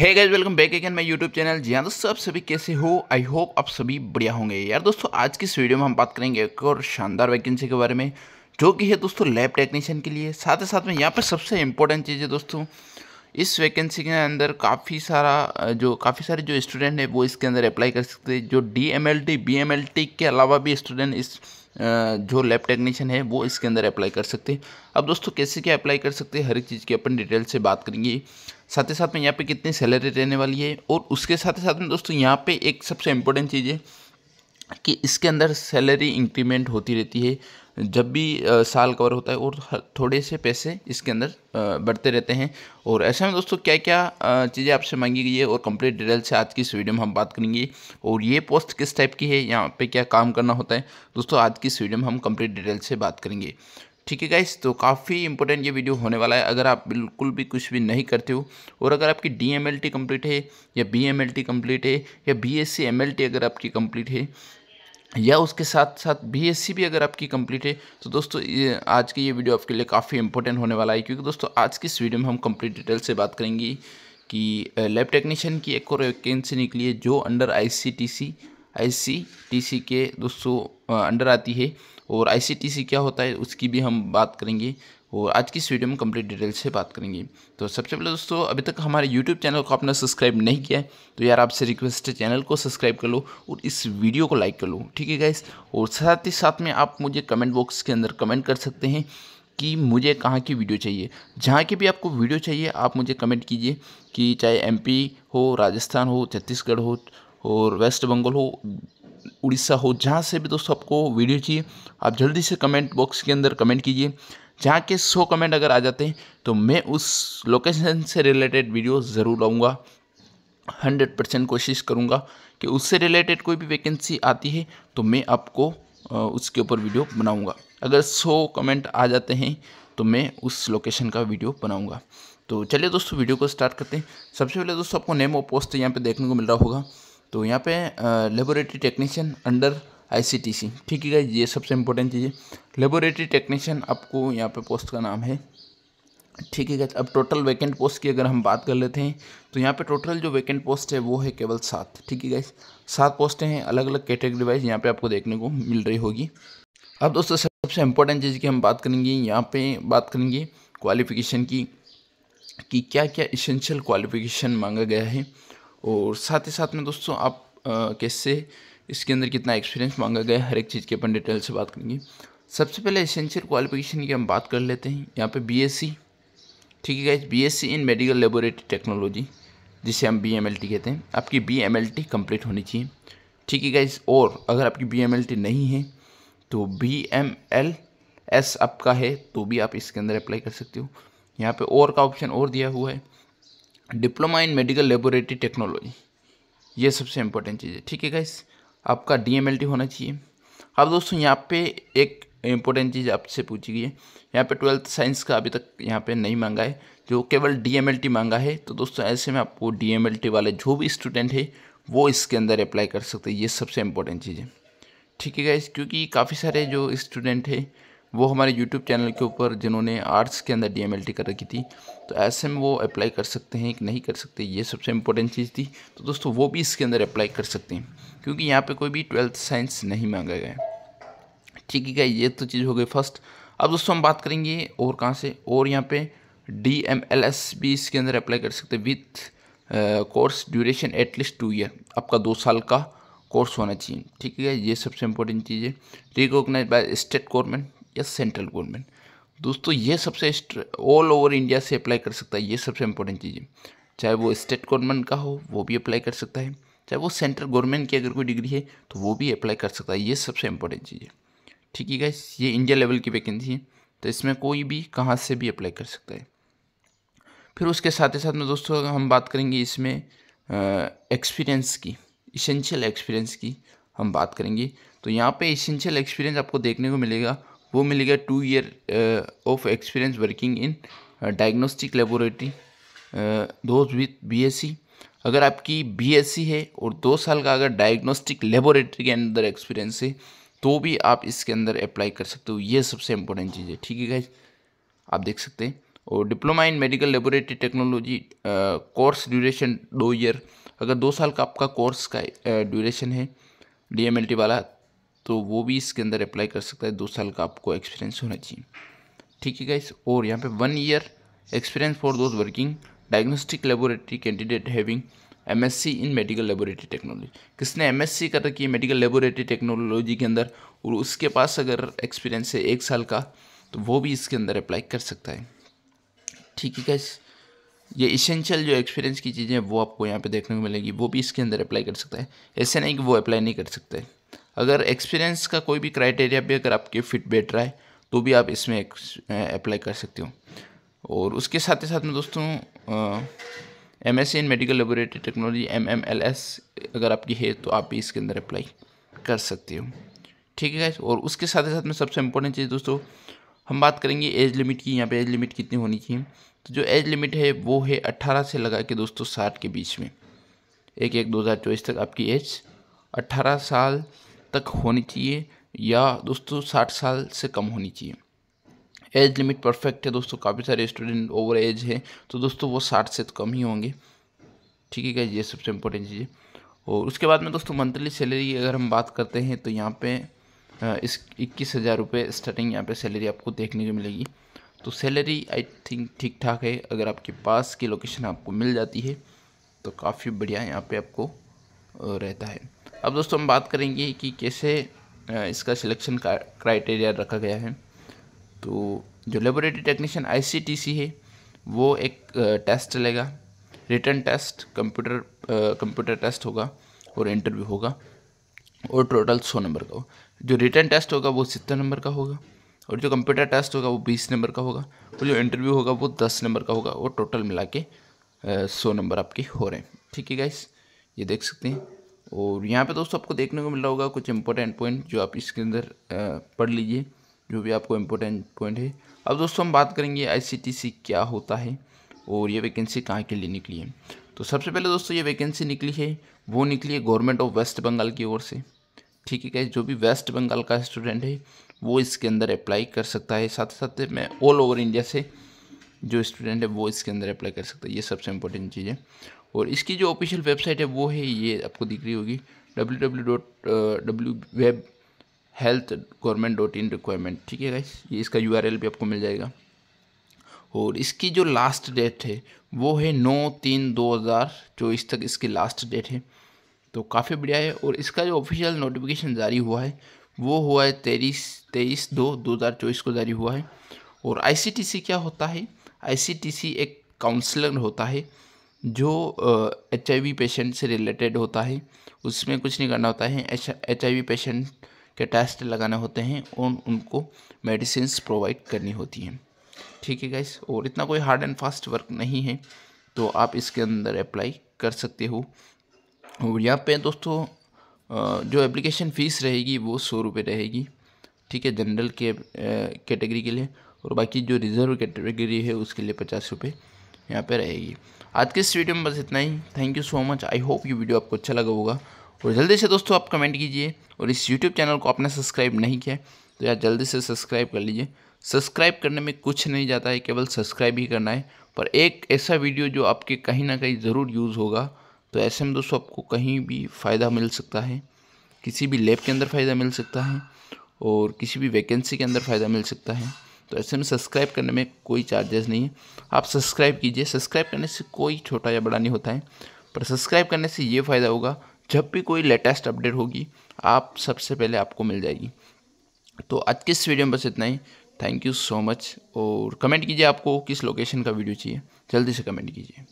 है guys welcome back again मैं YouTube channel जी हाँ दोस्तों आप सभी कैसे हो आई होप आप सभी बढ़िया होंगे यार दोस्तों आज की इस वीडियो में हम बात करेंगे एक और शानदार वैकेंसी के बारे में जो कि है दोस्तों लैब टेक्नीशियन के लिए साथ ही साथ में यहाँ पर सबसे इम्पोर्टेंट चीज़ है दोस्तों इस वैकेंसी के अंदर काफ़ी सारा जो काफ़ी सारे जो स्टूडेंट है वो इसके अंदर अप्लाई कर सकते हैं जो D M L T B M L T के अलावा भी स्टूडेंट इस जो लैब टेक्नीशियन है वो इसके अंदर अप्लाई कर सकते हैं अब दोस्तों कैसे क्या अप्लाई कर सकते हैं हर एक चीज़ की अपन डिटेल से बात करेंगे साथ ही साथ में यहाँ पे कितनी सैलरी रहने वाली है और उसके साथ ही साथ में दोस्तों यहाँ पे एक सबसे इम्पोर्टेंट चीज़ है कि इसके अंदर सैलरी इंक्रीमेंट होती रहती है जब भी साल कवर होता है और थोड़े से पैसे इसके अंदर बढ़ते रहते हैं और ऐसे में दोस्तों क्या क्या चीज़ें आपसे मांगी गई है और कंप्लीट डिटेल से आज की इस वीडियो में हम बात करेंगे और ये पोस्ट किस टाइप की है यहाँ पे क्या काम करना होता है दोस्तों आज की इस वीडियो में हम कंप्लीट डिटेल से बात करेंगे ठीक है गाइस तो काफ़ी इंपॉर्टेंट ये वीडियो होने वाला है अगर आप बिल्कुल भी कुछ भी नहीं करते हो और अगर आपकी डी एम एल टी है या बी एम एल टी है या B S C M L T अगर आपकी कम्प्लीट है या उसके साथ साथ बीएससी भी अगर आपकी कंप्लीट है तो दोस्तों ये आज की ये वीडियो आपके लिए काफ़ी इंपॉर्टेंट होने वाला है क्योंकि दोस्तों आज की इस वीडियो में हम कंप्लीट डिटेल से बात करेंगे कि लैब टेक्नीशियन की एक और वैकेंसी निकली है जो अंडर आईसीटीसी आईसीटीसी के दोस्तों अंडर आती है और आईसीटीसी क्या होता है उसकी भी हम बात करेंगे और आज की इस वीडियो में कंप्लीट डिटेल से बात करेंगे तो सबसे पहले दोस्तों अभी तक हमारे यूट्यूब चैनल को आपने सब्सक्राइब नहीं किया है तो यार आपसे रिक्वेस्ट है चैनल को सब्सक्राइब कर लो और इस वीडियो को लाइक कर लो ठीक है गाइस और साथ ही साथ में आप मुझे कमेंट बॉक्स के अंदर कमेंट कर सकते हैं कि मुझे कहाँ की वीडियो चाहिए जहाँ की भी आपको वीडियो चाहिए आप मुझे कमेंट कीजिए कि चाहे एम हो राजस्थान हो छत्तीसगढ़ हो और वेस्ट बंगाल हो उड़ीसा हो जहाँ से भी दोस्तों आपको वीडियो चाहिए आप जल्दी से कमेंट बॉक्स के अंदर कमेंट कीजिए जहाँ के सौ कमेंट अगर आ जाते हैं तो मैं उस लोकेशन से रिलेटेड वीडियो ज़रूर लाऊँगा हंड्रेड परसेंट कोशिश करूँगा कि उससे रिलेटेड कोई भी वैकेंसी आती है तो मैं आपको उसके ऊपर वीडियो बनाऊँगा अगर सौ कमेंट आ जाते हैं तो मैं उस लोकेशन का वीडियो बनाऊँगा तो चलिए दोस्तों वीडियो को स्टार्ट करते हैं सबसे पहले दोस्तों आपको नेम ऑफ पोस्ट यहाँ पे देखने को मिल रहा होगा तो यहाँ पे लेबोरेटरी टेक्नीशियन अंडर आईसीटीसी ठीक है ये सबसे इम्पोर्टेंट चीज़ है लेबोरेटरी टेक्नीशियन आपको यहाँ पे पोस्ट का नाम है ठीक है अब टोटल वैकेंट पोस्ट की अगर हम बात कर लेते हैं तो यहाँ पे टोटल जो वैकेंट पोस्ट है वो है केवल सात ठीक है गाइस सात पोस्टें हैं अलग अलग कैटेगरी वाइज यहाँ पे आपको देखने को मिल रही होगी अब दोस्तों सबसे इम्पोर्टेंट चीज़ की हम बात करेंगे यहाँ पे बात करेंगे क्वालिफिकेशन की कि क्या क्या इसेंशियल क्वालिफिकेशन मांगा गया है और साथ ही साथ में दोस्तों आप आ, कैसे इसके अंदर कितना एक्सपीरियंस मांगा गया हर एक चीज़ के अपन डिटेल से बात करेंगे सबसे पहले एसेंशियल क्वालिफिकेशन की हम बात कर लेते हैं यहाँ पे बीएससी ठीक है guys BSc in medical laboratory technology जिसे हम बी कहते हैं आपकी बी एम कंप्लीट होनी चाहिए ठीक है गाइज और अगर आपकी बी नहीं है तो बी एम एल एस आपका है तो भी आप इसके अंदर अप्लाई कर सकते हो यहाँ पर और का ऑप्शन और दिया हुआ है diploma in medical laboratory technology ये सबसे इंपॉर्टेंट चीज़ है ठीक है गाइज़ आपका डी होना चाहिए अब दोस्तों यहाँ पे एक इम्पोर्टेंट चीज़ आपसे पूछी गई है यहाँ पे ट्वेल्थ साइंस का अभी तक यहाँ पे नहीं मांगा है जो केवल डी मांगा है तो दोस्तों ऐसे में आपको डी वाले जो भी स्टूडेंट है वो इसके अंदर अप्लाई कर सकते हैं ये सबसे इम्पोर्टेंट चीज़ है ठीक है गाइज क्योंकि काफ़ी सारे जो स्टूडेंट है वो हमारे यूट्यूब चैनल के ऊपर जिन्होंने आर्ट्स के अंदर डी कर रखी थी तो ऐसे में वो अप्लाई कर सकते हैं कि नहीं कर सकते ये सबसे इम्पोर्टेंट चीज़ थी तो दोस्तों वो भी इसके अंदर अप्लाई कर सकते हैं क्योंकि यहाँ पे कोई भी ट्वेल्थ साइंस नहीं मांगा गया ठीक है ये तो चीज़ हो गई फर्स्ट अब दोस्तों हम बात करेंगे और कहाँ से और यहाँ पर डी एम एल एस भी इसके अंदर अप्लाई कर सकते with course duration at least two year आपका दो साल का कोर्स होना चाहिए ठीक है ये सबसे इंपॉर्टेंट चीज़ है रिकोगनाइज बाय स्टेट गवर्नमेंट या सेंट्रल गवर्नमेंट दोस्तों ये सबसे ऑल ओवर इंडिया से अप्लाई कर सकता है ये सबसे इंपॉर्टेंट चीज़ है चाहे वो स्टेट गवर्नमेंट का हो वो भी अप्लाई कर सकता है चाहे वो सेंट्रल गवर्नमेंट की अगर कोई डिग्री है तो वो भी अप्लाई कर सकता है ये सबसे इंपॉर्टेंट चीज़ है ठीक है गाइस ये इंडिया लेवल की वैकेंसी है तो इसमें कोई भी कहाँ से भी अप्लाई कर सकता है फिर उसके साथ ही साथ में दोस्तों हम बात करेंगे इसमें एक्सपीरियंस की इसेंशियल एक्सपीरियंस की हम बात करेंगे तो यहाँ पे इसेंशियल एक्सपीरियंस आपको देखने को मिलेगा वो मिलेगा two year of experience working in diagnostic laboratory those with BSc अगर आपकी बीएससी है और दो साल का अगर डायग्नोस्टिक लेबोरेटरी के अंदर एक्सपीरियंस है तो भी आप इसके अंदर अप्लाई कर सकते हो ये सबसे इम्पोर्टेंट चीज़ है ठीक है गाइज आप देख सकते हैं और diploma in medical laboratory technology course duration दो ईयर अगर दो साल का आपका कोर्स का ड्यूरेशन uh, है डी वाला तो वो भी इसके अंदर अप्लाई कर सकता है दो साल का आपको एक्सपीरियंस होना चाहिए ठीक है गाइस और यहाँ पे one year experience for those working diagnostic laboratory candidate having M S C in medical laboratory technology किसने एम एस सी कर रखी है मेडिकल लेबोरेटरी टेक्नोलॉजी के अंदर और उसके पास अगर एक्सपीरियंस है एक साल का तो वो भी इसके अंदर अप्लाई कर सकता है ठीक है गाइस ये इसेंशियल जो एक्सपीरियंस की चीज़ें वो आपको यहाँ पे देखने को मिलेगी वो भी इसके अंदर अप्लाई कर सकता है ऐसे नहीं कि वो अप्लाई नहीं कर सकता है अगर एक्सपीरियंस का कोई भी क्राइटेरिया भी अगर आपके फिट बैठ रहा है तो भी आप इसमें अप्लाई कर सकते हो और उसके साथ ही साथ में दोस्तों M S C in medical laboratory technology M M L S अगर आपकी है तो आप भी इसके अंदर अप्लाई कर सकते हो ठीक है और उसके साथ ही साथ में सबसे इम्पोर्टेंट चीज़ दोस्तों हम बात करेंगे एज लिमिट की यहाँ पे एज लिमिट कितनी होनी चाहिए तो जो एज लिमिट है वो है अट्ठारह से लगा के दोस्तों साठ के बीच में एक एक दो हज़ार चौबीस तक आपकी एज अट्ठारह साल तक होनी चाहिए या दोस्तों साठ साल से कम होनी चाहिए एज लिमिट परफेक्ट है दोस्तों काफ़ी सारे स्टूडेंट ओवर एज है तो दोस्तों वो साठ से तो कम ही होंगे ठीक है क्या ये सबसे इम्पोर्टेंट चीज़ है और उसके बाद में दोस्तों मंथली सैलरी अगर हम बात करते हैं तो यहाँ पे इस इक्कीस हज़ार रुपये स्टार्टिंग यहाँ पे सैलरी आपको देखने को मिलेगी तो सैलरी आई थिंक ठीक ठाक है अगर आपके पास की लोकेशन आपको मिल जाती है तो काफ़ी बढ़िया यहाँ पर आपको रहता है अब दोस्तों हम बात करेंगे कि कैसे इसका सिलेक्शन क्राइटेरिया रखा गया है तो जो लेबोरेटरी टेक्नीशियन आईसीटीसी है वो एक टेस्ट चलेगा written test computer computer test होगा और इंटरव्यू होगा और टोटल सौ नंबर का हो जो रिटर्न टेस्ट होगा वो सत्तर नंबर का होगा और जो कंप्यूटर टेस्ट होगा वो बीस नंबर का होगा और जो इंटरव्यू होगा वो दस नंबर का होगा और टोटल मिला के सौ नंबर आपके हो रहे हैं ठीक है गाइस ये देख सकते हैं और यहाँ पे दोस्तों आपको देखने को मिल रहा होगा कुछ इंपॉर्टेंट पॉइंट जो आप इसके अंदर पढ़ लीजिए जो भी आपको इम्पोर्टेंट पॉइंट है अब दोस्तों हम बात करेंगे आई क्या होता है और ये वैकेंसी कहाँ के लिए निकली है तो सबसे पहले दोस्तों ये वैकेंसी निकली है वो निकली है गवर्नमेंट ऑफ वेस्ट बंगाल की ओर से ठीक है क्या जो भी वेस्ट बंगाल का स्टूडेंट है वो इसके अंदर अप्लाई कर सकता है साथ साथ में ऑल ओवर इंडिया से जो स्टूडेंट है वो इसके अंदर अप्लाई कर सकता है ये सबसे इम्पोर्टेंट चीज़ है और इसकी जो ऑफिशियल वेबसाइट है वो है ये आपको दिख रही होगी W W dot W web health government dot in requirement ठीक है गाइस ये इसका यू भी आपको मिल जाएगा और इसकी जो लास्ट डेट है वो है नौ तीन दो हज़ार चौबीस तक इसकी लास्ट डेट है तो काफ़ी बढ़िया है और इसका जो ऑफिशियल नोटिफिकेशन जारी हुआ है वो हुआ है तेईस तेईस दो दो हज़ार चौबीस को जारी हुआ है और आईसीटीसी क्या होता है आईसीटीसी एक काउंसलर होता है जो एच आई पेशेंट से रिलेटेड होता है उसमें कुछ नहीं करना होता है एच आई पेशेंट के टेस्ट लगाने होते हैं और उनको मेडिसिन प्रोवाइड करनी होती हैं ठीक है गाइस और इतना कोई हार्ड एंड फास्ट वर्क नहीं है तो आप इसके अंदर अप्लाई कर सकते हो और यहाँ पे दोस्तों जो एप्लीकेशन फ़ीस रहेगी वो सौ रुपये रहेगी ठीक है जनरल के कैटेगरी के लिए और बाकी जो रिज़र्व कैटेगरी है उसके लिए पचास रुपये यहाँ पे रहेगी आज के इस वीडियो में बस इतना ही thank you so much I hope ये वीडियो आपको अच्छा लगा होगा और जल्दी से दोस्तों आप कमेंट कीजिए और इस यूट्यूब चैनल को आपने सब्सक्राइब नहीं किया तो यार जल्दी से सब्सक्राइब कर लीजिए सब्सक्राइब करने में कुछ नहीं जाता है केवल सब्सक्राइब ही करना है पर एक ऐसा वीडियो जो आपके कहीं ना कहीं ज़रूर यूज़ होगा तो ऐसे में दोस्तों आपको कहीं भी फ़ायदा मिल सकता है किसी भी लेब के अंदर फ़ायदा मिल सकता है और किसी भी वैकेंसी के अंदर फ़ायदा मिल सकता है तो ऐसे में सब्सक्राइब करने में कोई चार्जेस नहीं है आप सब्सक्राइब कीजिए सब्सक्राइब करने से कोई छोटा या बड़ा नहीं होता है पर सब्सक्राइब करने से ये फ़ायदा होगा जब भी कोई लेटेस्ट अपडेट होगी आप सबसे पहले आपको मिल जाएगी तो आज के इस वीडियो में बस इतना ही थैंक यू सो मच और कमेंट कीजिए आपको किस लोकेशन का वीडियो चाहिए जल्दी से कमेंट कीजिए